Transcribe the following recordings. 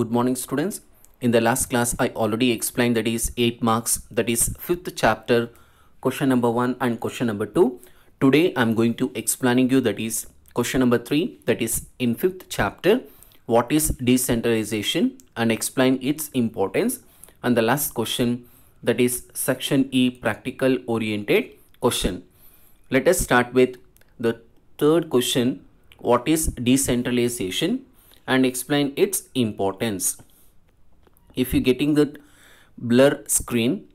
Good morning students. In the last class I already explained that is 8 marks that is 5th chapter question number 1 and question number 2. Today I am going to explaining you that is question number 3 that is in 5th chapter what is decentralization and explain its importance and the last question that is section E practical oriented question. Let us start with the third question what is decentralization and explain its importance. If you're getting the blur screen,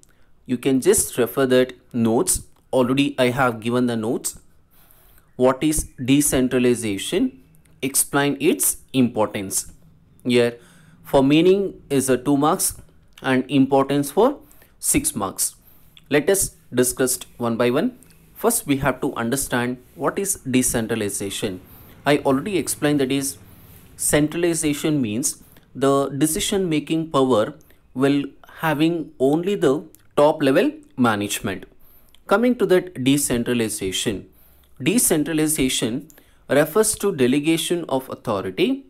you can just refer that notes. Already I have given the notes. What is decentralization? Explain its importance. Here, for meaning is a 2 marks and importance for 6 marks. Let us discuss one by one. First, we have to understand what is decentralization. I already explained that is centralization means the decision making power will having only the top level management. Coming to that decentralization. Decentralization refers to delegation of authority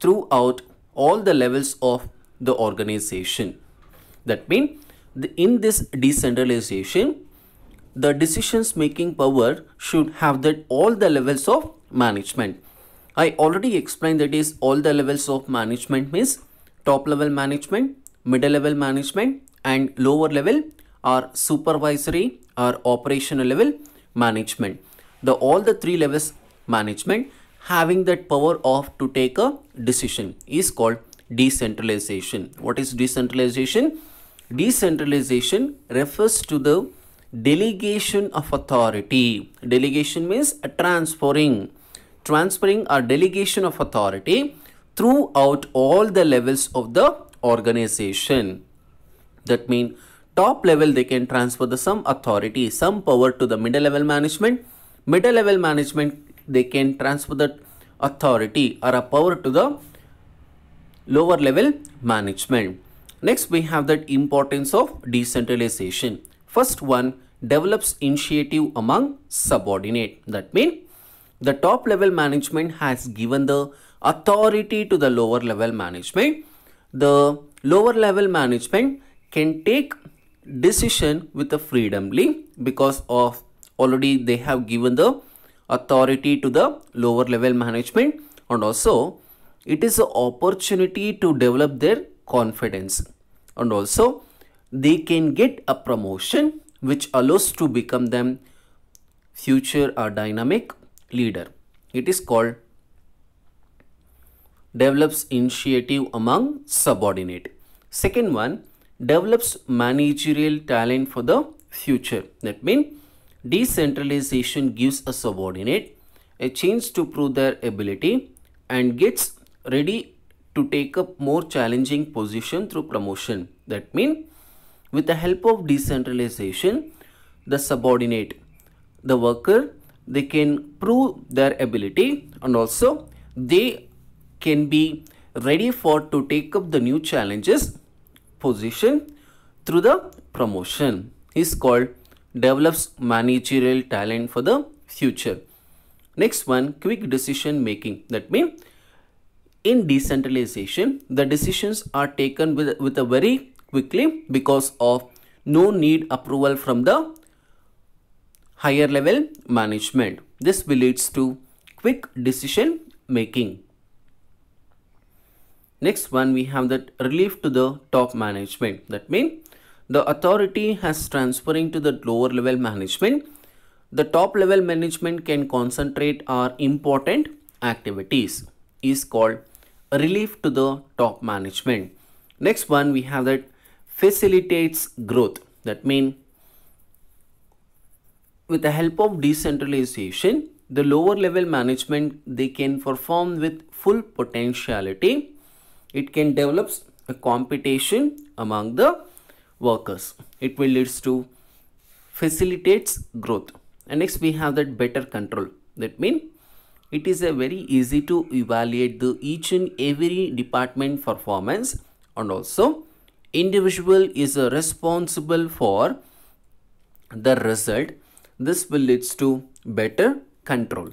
throughout all the levels of the organization. That means in this decentralization, the decisions making power should have that all the levels of management. I already explained that is all the levels of management means top level management, middle level management and lower level are supervisory or operational level management. The all the three levels management having that power of to take a decision is called decentralization. What is decentralization? Decentralization refers to the delegation of authority. Delegation means transferring transferring a delegation of authority throughout all the levels of the organization. That means top level they can transfer the some authority, some power to the middle level management. Middle level management they can transfer the authority or a power to the lower level management. Next we have that importance of decentralization. First one develops initiative among subordinate. That means the top level management has given the authority to the lower level management. The lower level management can take decision with the freedomly because of already they have given the authority to the lower level management and also it is an opportunity to develop their confidence and also they can get a promotion which allows to become them future or dynamic leader. It is called develops initiative among subordinate. Second one, develops managerial talent for the future. That means decentralization gives a subordinate a chance to prove their ability and gets ready to take up more challenging position through promotion. That means with the help of decentralization, the subordinate, the worker they can prove their ability and also they can be ready for to take up the new challenges position through the promotion is called develops managerial talent for the future next one quick decision making that means in decentralization the decisions are taken with with a very quickly because of no need approval from the higher level management. This leads to quick decision making. Next one we have that relief to the top management. That means the authority has transferring to the lower level management. The top level management can concentrate our important activities is called relief to the top management. Next one we have that facilitates growth. That means with the help of decentralization, the lower level management they can perform with full potentiality. It can develop a competition among the workers. It will leads to facilitates growth. And next we have that better control. That means it is a very easy to evaluate the each and every department performance and also individual is responsible for the result this will leads to better control.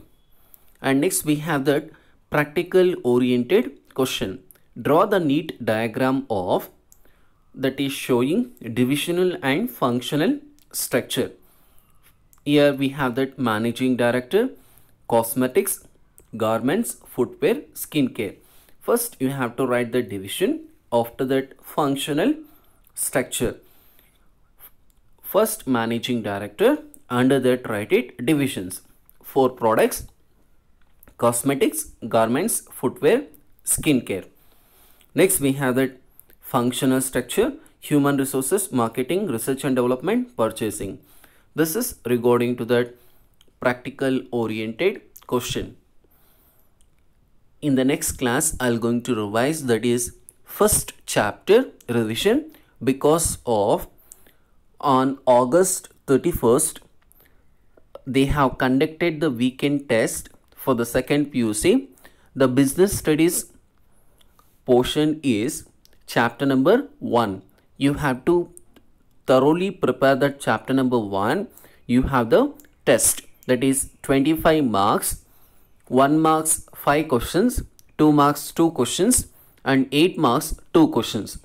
And next we have that practical oriented question. Draw the neat diagram of that is showing divisional and functional structure. Here we have that managing director, cosmetics, garments, footwear, skincare. First you have to write the division after that functional structure. First managing director under that write it divisions for products cosmetics garments footwear skincare next we have the functional structure human resources marketing research and development purchasing this is regarding to that practical oriented question in the next class i'll going to revise that is first chapter revision because of on august 31st they have conducted the weekend test for the second PUC. The business studies portion is chapter number 1. You have to thoroughly prepare that chapter number 1. You have the test that is 25 marks, 1 marks 5 questions, 2 marks 2 questions and 8 marks 2 questions.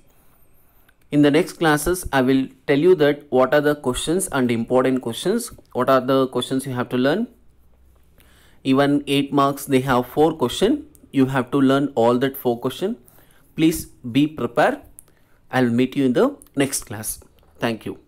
In the next classes, I will tell you that what are the questions and important questions, what are the questions you have to learn. Even 8 marks, they have 4 question. You have to learn all that 4 question. Please be prepared. I'll meet you in the next class. Thank you.